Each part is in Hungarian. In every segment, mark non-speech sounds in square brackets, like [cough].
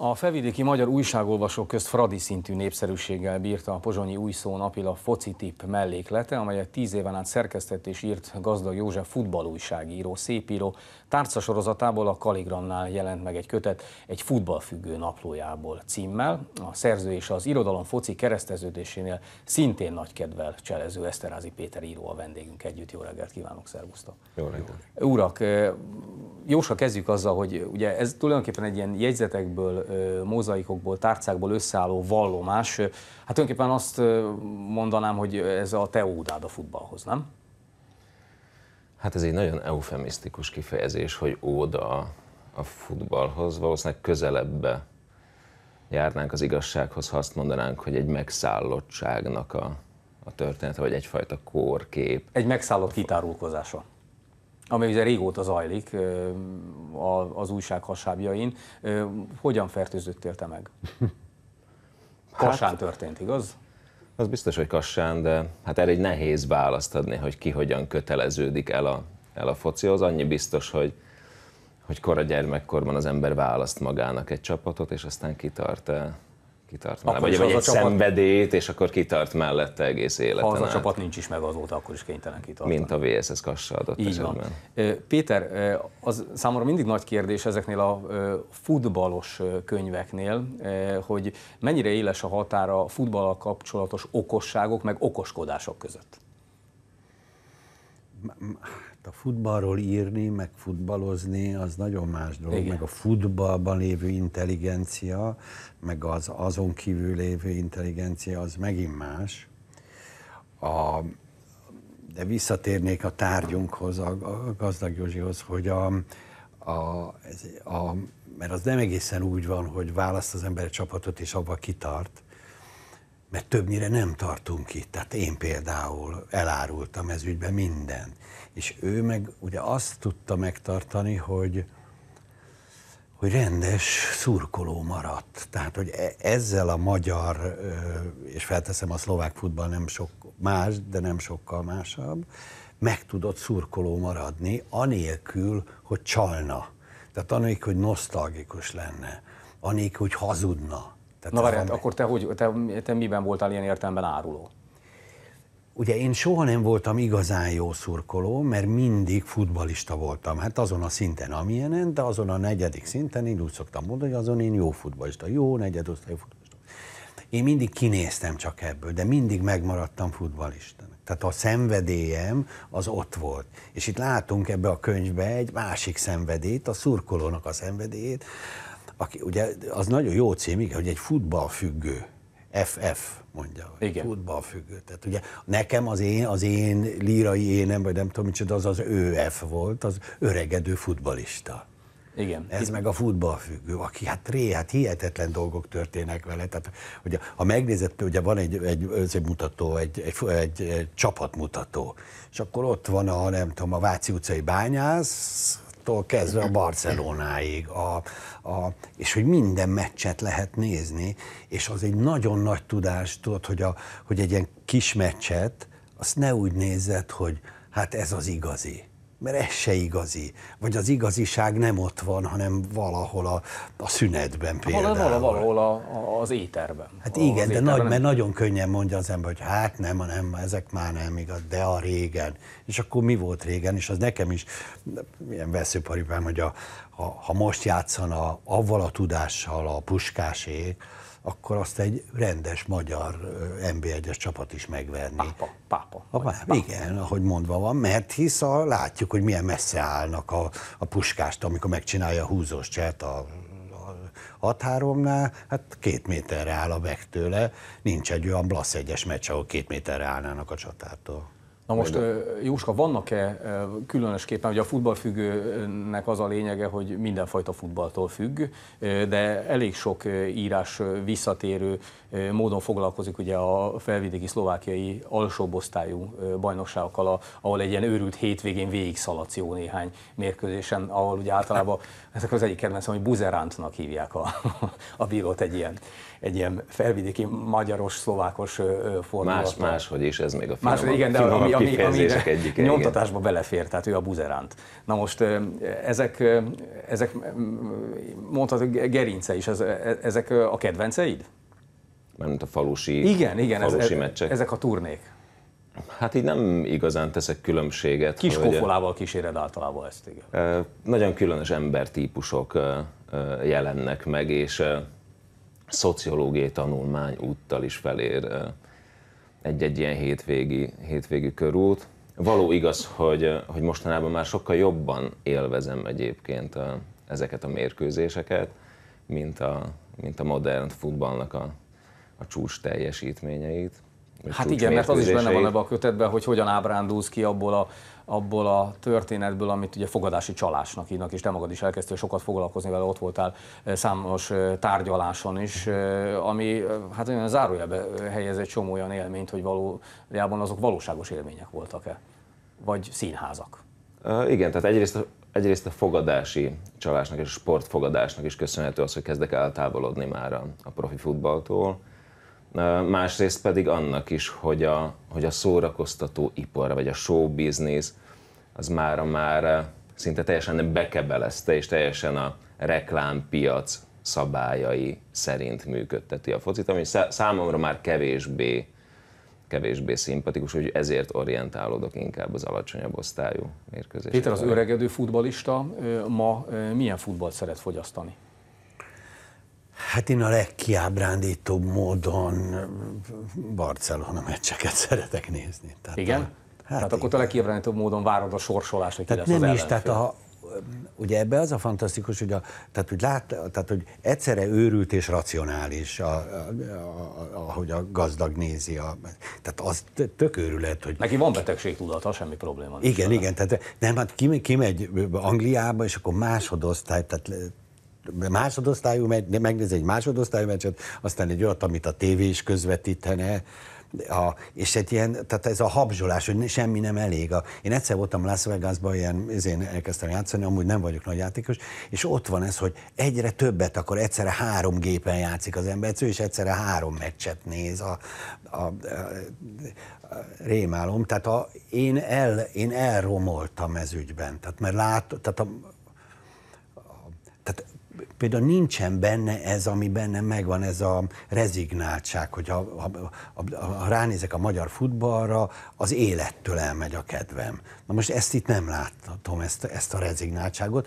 A felvidéki magyar újságolvasók közt fradi szintű népszerűséggel bírta a pozsonyi újszó foci tip melléklete, amelyet tíz éven át szerkesztett és írt gazdag József futballújságíró, szépíró. Tárcasorozatából a Kaligramnál jelent meg egy kötet egy futballfüggő naplójából címmel. A szerző és az irodalom foci kereszteződésénél szintén nagy kedvel cselező Eszterázi Péter író a vendégünk együtt. Jó reggelt kívánok, szervusztok! Jó reggelt! Urak, eh, Jóska, kezdjük azzal, hogy ugye ez tulajdonképpen egy ilyen jegyzetekből, mozaikokból, tárcákból összeálló vallomás. Hát tulajdonképpen azt mondanám, hogy ez a te ódád a futballhoz, nem? Hát ez egy nagyon eufemisztikus kifejezés, hogy óda a futballhoz. Valószínűleg közelebbbe járnánk az igazsághoz, ha azt mondanánk, hogy egy megszállottságnak a, a története, vagy egyfajta kórkép. Egy megszállott kitárulkozása ami ugye régóta zajlik az újság hasábjain. Hogyan fertőzöttél te meg? [laughs] Hát- kassán hát, történt, igaz? Az biztos, hogy Kassán, de hát erre egy nehéz választ adni, hogy ki hogyan köteleződik el a, el a focihoz. Annyi biztos, hogy, hogy kora gyermekkorban az ember választ magának egy csapatot, és aztán kitart el kitart mellett. vagy, vagy egy csapat... szenvedélyt, és akkor kitart mellette egész életen Ha az át. a csapat nincs is meg azóta, akkor is kénytelen kitartani. Mint a VSS kassa adott Így esetben. Van. Péter, az számomra mindig nagy kérdés ezeknél a futballos könyveknél, hogy mennyire éles a határa a futballal kapcsolatos okosságok meg okoskodások között? a futballról írni, meg futballozni, az nagyon más dolog, Igen. meg a futballban lévő intelligencia, meg az azon kívül lévő intelligencia, az megint más. A, de visszatérnék a tárgyunkhoz, a, a gazdag Józsihoz, hogy a, a, ez, a, mert az nem egészen úgy van, hogy választ az ember egy csapatot, és abba kitart, mert többnyire nem tartunk itt. Tehát én például elárultam ez ügyben mindent. És ő meg ugye azt tudta megtartani, hogy, hogy rendes szurkoló maradt. Tehát, hogy e- ezzel a magyar, és felteszem a szlovák futball nem sok más, de nem sokkal másabb, meg tudott szurkoló maradni, anélkül, hogy csalna. Tehát anélkül, hogy nosztalgikus lenne, anélkül, hogy hazudna tehát Na várját, akkor te, hogy, te, te miben voltál ilyen értelemben áruló? Ugye én soha nem voltam igazán jó szurkoló, mert mindig futbalista voltam. Hát azon a szinten, amilyen, de azon a negyedik szinten, én úgy szoktam mondani, hogy azon én jó futbalista, jó negyedosztályú futbalista. Én mindig kinéztem csak ebből, de mindig megmaradtam futbalistának. Tehát a szenvedélyem az ott volt. És itt látunk ebbe a könyvbe egy másik szenvedélyt, a szurkolónak a szenvedélyét, aki ugye az nagyon jó cím, igen, hogy egy futballfüggő, FF mondja, igen. futballfüggő. Tehát ugye nekem az én, az én lírai énem, vagy nem tudom micsoda, az az ÖF volt, az öregedő futbalista. Igen. Ez meg a futballfüggő, aki hát ré, hát hihetetlen dolgok történnek vele. Tehát, ugye, ha megnézed, ugye van egy, egy, egy mutató, egy, egy, egy, egy csapatmutató, és akkor ott van a, nem tudom, a Váci utcai bányász, juventus kezdve a Barcelonáig, a, a, és hogy minden meccset lehet nézni, és az egy nagyon nagy tudás, tudod, hogy, a, hogy egy ilyen kis meccset, azt ne úgy nézed, hogy hát ez az igazi, mert ez se igazi. Vagy az igaziság nem ott van, hanem valahol a, a szünetben például. Valahol, valahol a, a, az éterben. Hát a, igen, de nagy, mert nagyon könnyen mondja az ember, hogy hát nem, nem, ezek már nem igaz, de a régen. És akkor mi volt régen, és az nekem is ilyen veszőparipám, hogy a, a, ha most játszana a, avval a tudással a puskásék, akkor azt egy rendes magyar NB1-es csapat is megverni. Pápa. Pápa. A, pápa. Igen, ahogy mondva van, mert hisz a, látjuk, hogy milyen messze állnak a, a puskást, amikor megcsinálja a húzós cselt a a határomnál, hát két méterre áll a vektőle, nincs egy olyan blasz egyes meccs, ahol két méterre állnának a csatártól. Na most, Jóska, vannak-e különösképpen, hogy a futballfüggőnek az a lényege, hogy mindenfajta futballtól függ, de elég sok írás visszatérő módon foglalkozik ugye a felvidéki szlovákiai alsóbb osztályú bajnokságokkal, ahol egy ilyen őrült hétvégén végig szaladsz jó néhány mérkőzésen, ahol ugye általában ezek az egyik kedvencem, hogy buzerántnak hívják a, [laughs] a bírót egy ilyen egy ilyen felvidéki magyaros, szlovákos fordulat. Más, más, hogy is, ez még a más, Máshogy, igen, de ami, ami, ami egyike, nyomtatásba igen. belefér, tehát ő a buzeránt. Na most ezek, ezek mondhatod, gerince is, e-, ezek a kedvenceid? Mármint a falusi, igen, igen, falusi ez, meccsek. ezek a turnék. Hát így nem igazán teszek különbséget. Kis hogy, kofolával kíséred általában ezt, igen. Nagyon különös embertípusok jelennek meg, és szociológiai tanulmány úttal is felér egy-egy ilyen hétvégi, hétvégi körút. Való igaz, hogy, hogy mostanában már sokkal jobban élvezem egyébként a, ezeket a mérkőzéseket, mint a, mint a modern futballnak a, a csúcs teljesítményeit. Hát igen, mert az is benne van ebbe a kötetben, hogy hogyan ábrándulsz ki abból a abból a történetből, amit ugye fogadási csalásnak hívnak, és te magad is elkezdtél sokat foglalkozni vele, ott voltál eh, számos eh, tárgyaláson is, eh, ami hát olyan zárójelbe helyez egy csomó olyan élményt, hogy valójában azok valóságos élmények voltak-e, vagy színházak. Igen, tehát egyrészt, egyrészt a fogadási csalásnak és a sportfogadásnak is köszönhető az, hogy kezdek eltávolodni már a, a profi futballtól másrészt pedig annak is, hogy a, hogy a szórakoztató ipar, vagy a show business, az már már szinte teljesen bekebelezte, és teljesen a reklámpiac szabályai szerint működteti a focit, ami számomra már kevésbé, kevésbé szimpatikus, hogy ezért orientálódok inkább az alacsonyabb osztályú mérkőzésre. Péter, az öregedő futbalista ma milyen futballt szeret fogyasztani? Hát én a legkiábrándítóbb módon Barcelona meccseket szeretek nézni. Tehát Igen? A, hát tehát akkor a legkiábrándítóbb módon várod a sorsolás, hogy tehát nem az is, tehát a, ugye ebbe az a fantasztikus, hogy, a, tehát, hogy lát, tehát hogy egyszerre őrült és racionális, a, a, a, ahogy a gazdag nézi. A, tehát az tök őrület, hogy... Neki van betegségtudata, semmi probléma. Igen, nincs, igen, tehát nem, hát kimegy Angliába, és akkor másodosztály, tehát másodosztályú, megnéz egy másodosztályú meccset, aztán egy olyat, amit a tévé is közvetítene, a, és egy ilyen, tehát ez a habzsolás, hogy semmi nem elég. A, én egyszer voltam Las Vegasban, ilyen, én elkezdtem játszani, amúgy nem vagyok nagy játékos, és ott van ez, hogy egyre többet, akkor egyszerre három gépen játszik az ember, és egyszerre három meccset néz a, a, a, a rémálom. Tehát a, én, el, én elromoltam ez ügyben, tehát mert lát, tehát a, például nincsen benne ez, ami benne megvan, ez a rezignáltság, hogy ha, ha, ha, ha ránézek a magyar futballra, az élettől elmegy a kedvem. Na most ezt itt nem láthatom, ezt, ezt a rezignáltságot,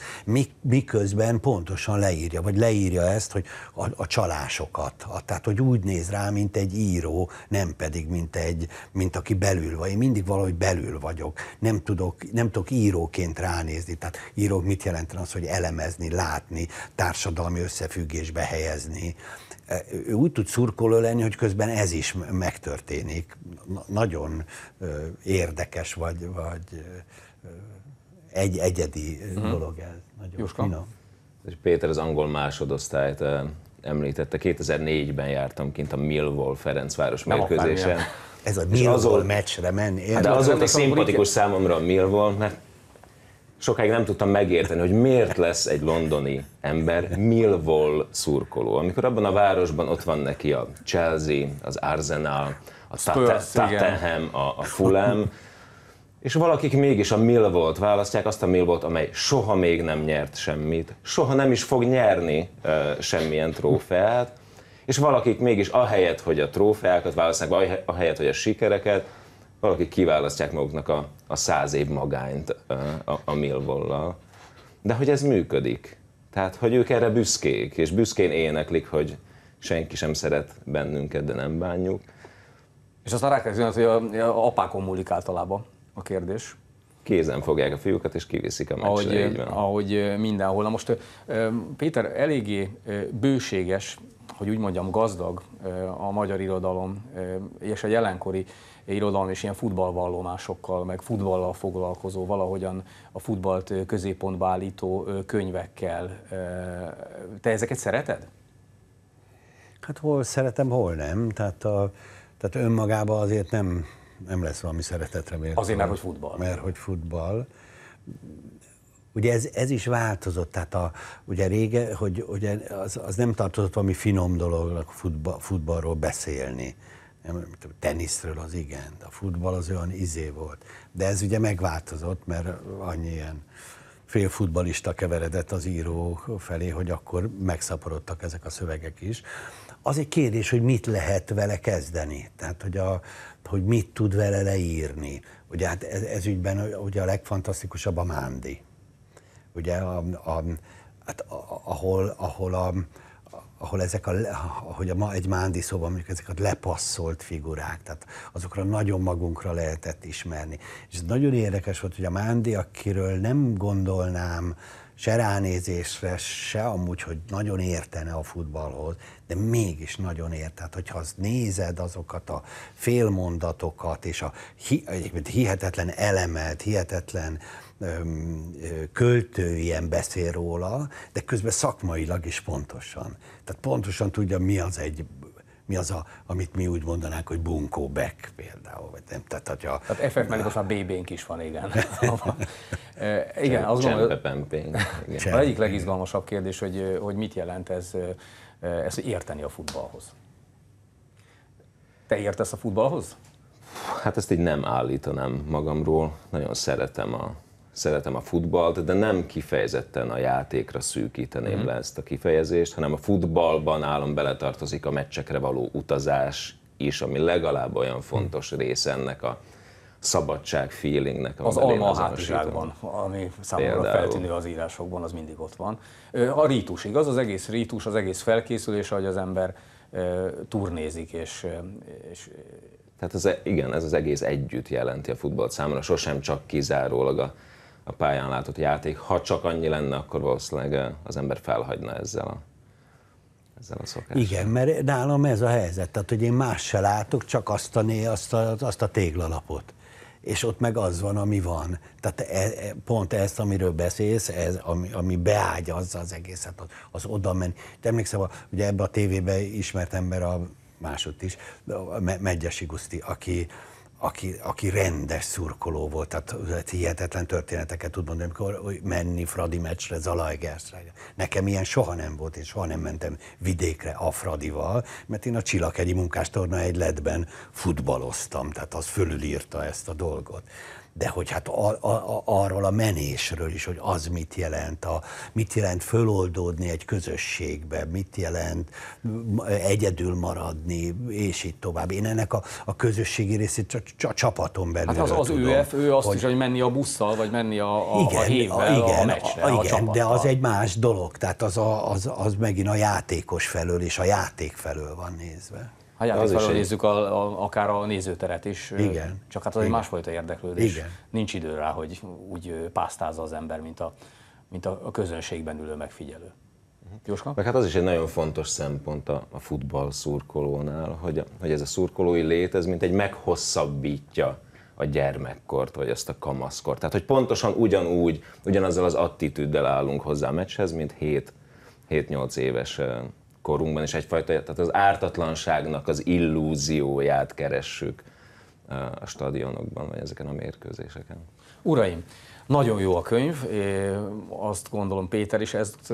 miközben pontosan leírja, vagy leírja ezt, hogy a, a csalásokat, a, tehát hogy úgy néz rá, mint egy író, nem pedig, mint egy, mint aki belül vagy. Én mindig valahogy belül vagyok, nem tudok, nem tudok íróként ránézni, tehát írók mit jelenten az, hogy elemezni, látni, társadalmi összefüggésbe helyezni. E, ő úgy tud szurkoló lenni, hogy közben ez is megtörténik. Nagyon érdekes vagy, vagy egy egyedi uh-huh. dolog ez. Nagyon És Péter az angol másodosztályt említette. 2004-ben jártam kint a Millwall Ferencváros mérkőzésen. Ez a Millwall azon... meccsre menni. Hát de azóta szimpatikus számomra a Millwall, mert sokáig nem tudtam megérteni, hogy miért lesz egy londoni ember Millwall szurkoló. Amikor abban a városban ott van neki a Chelsea, az Arsenal, a Tottenham, a, a Fulham, és valakik mégis a Millwall-t választják, azt a Millwall-t, amely soha még nem nyert semmit, soha nem is fog nyerni uh, semmilyen trófeát, és valakik mégis ahelyett, hogy a trófeákat választják, ahelyett, hogy a sikereket, valaki kiválasztják maguknak a, a száz év magányt a, a a lal De hogy ez működik. Tehát, hogy ők erre büszkék, és büszkén éneklik, hogy senki sem szeret bennünket, de nem bánjuk. És aztán rákezdünk, hogy a, a apákon múlik általában a kérdés. Kézen fogják a fiúkat, és kiviszik a meccsre, ahogy, így van. ahogy mindenhol. Na most Péter eléggé bőséges hogy úgy mondjam, gazdag a magyar irodalom, és a jelenkori irodalom és ilyen futballvallomásokkal, meg futballal foglalkozó, valahogyan a futballt középpontba állító könyvekkel. Te ezeket szereted? Hát hol szeretem, hol nem. Tehát, a, tehát önmagában azért nem, nem lesz valami szeretetre Azért, mert hogy futball. Mert hogy futball Ugye ez, ez is változott, tehát a, ugye rége, hogy ugye az, az nem tartozott valami finom dolognak futba, futballról beszélni. Nem, teniszről az igen, de a futball az olyan izé volt. De ez ugye megváltozott, mert annyi ilyen fél futbalista keveredett az író felé, hogy akkor megszaporodtak ezek a szövegek is. Az egy kérdés, hogy mit lehet vele kezdeni, tehát hogy, a, hogy mit tud vele leírni. Ugye hát ez, ez ügyben ugye a legfantasztikusabb a Mándi ugye, a, a, hát, a, ahol, ahol a, ahol ezek a, ahogy a, ma egy mándi szóban mondjuk ezek a lepasszolt figurák, tehát azokra nagyon magunkra lehetett ismerni. És ez nagyon érdekes volt, hogy a mándi, akiről nem gondolnám, se ránézésre, se amúgy, hogy nagyon értene a futballhoz, de mégis nagyon ért. Tehát, hogyha azt nézed azokat a félmondatokat, és a hi, hihetetlen elemet, hihetetlen öm, költő ilyen beszél róla, de közben szakmailag is pontosan. Tehát pontosan tudja, mi az egy mi az, a, amit mi úgy mondanánk, hogy bunkó back például, vagy nem, tehát hogy a, Tehát FF meg a BB-nk is van, igen. e, [laughs] igen, az gondolom, hogy az egyik legizgalmasabb kérdés, hogy, hogy mit jelent ez, ez érteni a futballhoz. Te értesz a futballhoz? Hát ezt így nem állítanám magamról. Nagyon szeretem a, szeretem a futballt, de nem kifejezetten a játékra szűkíteném mm. le ezt a kifejezést, hanem a futballban állom beletartozik a meccsekre való utazás is, ami legalább olyan mhm. fontos mm. része ennek a szabadság feelingnek. Az alma a hátiságban, ami számomra Például. feltűnő az írásokban, az mindig ott van. A rítus, igaz? Az egész rítus, az egész felkészülés, ahogy az ember turnézik, és, és tehát az, e- igen, ez az egész együtt jelenti a futballt számomra, sosem csak kizárólag a a pályán látott játék, ha csak annyi lenne, akkor valószínűleg az ember felhagyna ezzel a ezzel a szokással. Igen, mert nálam ez a helyzet, tehát hogy én más se látok, csak azt a, né, azt a, azt a téglalapot. És ott meg az van, ami van. Tehát e, e pont ezt, amiről beszélsz, ez, ami, ami beágyazza az egészet, az, az oda menni. Te emlékszem, ugye ebbe a tévébe ismert ember a másod is, Megyesi Guszti, aki aki, aki rendes szurkoló volt, tehát hát hihetetlen történeteket tud mondani, amikor menni Fradi meccsre, Zalaegerszre. Nekem ilyen soha nem volt, és soha nem mentem vidékre a Fradival, mert én a Csillakegyi munkástorna ledben futballoztam, tehát az fölülírta ezt a dolgot de hogy hát a, a, a, arról a menésről is, hogy az mit jelent, a, mit jelent föloldódni egy közösségbe, mit jelent egyedül maradni, és így tovább. Én ennek a, a közösségi részét csak a csapaton belül Hát az, az tudom, ÖF, ő azt hogy, is, hogy menni a busszal, vagy menni a, a, igen, a hévvel, igen, a meccsre, a, igen, a de az egy más dolog, tehát az, a, az, az megint a játékos felől és a játék felől van nézve. Hát játékfelől nézzük a, a, akár a nézőteret is, Igen. csak hát az Igen. egy másfajta érdeklődés. Igen. Nincs idő rá, hogy úgy pásztázza az ember, mint a, mint a közönségben ülő megfigyelő. Mhm. Jóska? Meg hát az is egy nagyon fontos szempont a, a futball szurkolónál, hogy, hogy ez a szurkolói lét, ez mint egy meghosszabbítja a gyermekkort, vagy azt a kamaszkort. Tehát, hogy pontosan ugyanúgy, ugyanazzal az attitűddel állunk hozzá a meccshez, mint 7-8 éves korunkban is egyfajta, tehát az ártatlanságnak az illúzióját keressük a stadionokban, vagy ezeken a mérkőzéseken. Uraim, nagyon jó a könyv, azt gondolom Péter is ezt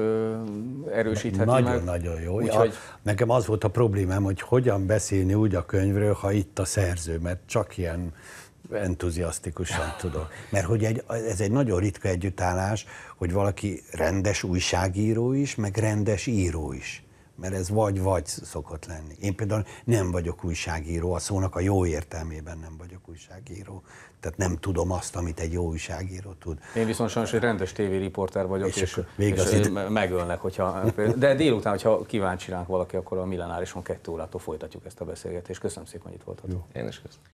erősítheti Nagyon-nagyon jó. Úgyhogy... Ja, nekem az volt a problémám, hogy hogyan beszélni úgy a könyvről, ha itt a szerző, mert csak ilyen entuziasztikusan tudok. Mert hogy egy, ez egy nagyon ritka együttállás, hogy valaki rendes újságíró is, meg rendes író is mert ez vagy-vagy szokott lenni. Én például nem vagyok újságíró, a szónak a jó értelmében nem vagyok újságíró. Tehát nem tudom azt, amit egy jó újságíró tud. Én viszont sajnos egy rendes tévériporter vagyok, és, és, még és megölnek, hogyha... De délután, hogyha kíváncsi ránk valaki, akkor a Millenárison kettő órától folytatjuk ezt a beszélgetést. Köszönöm szépen, hogy itt voltatok. Jó. Én is köszönöm.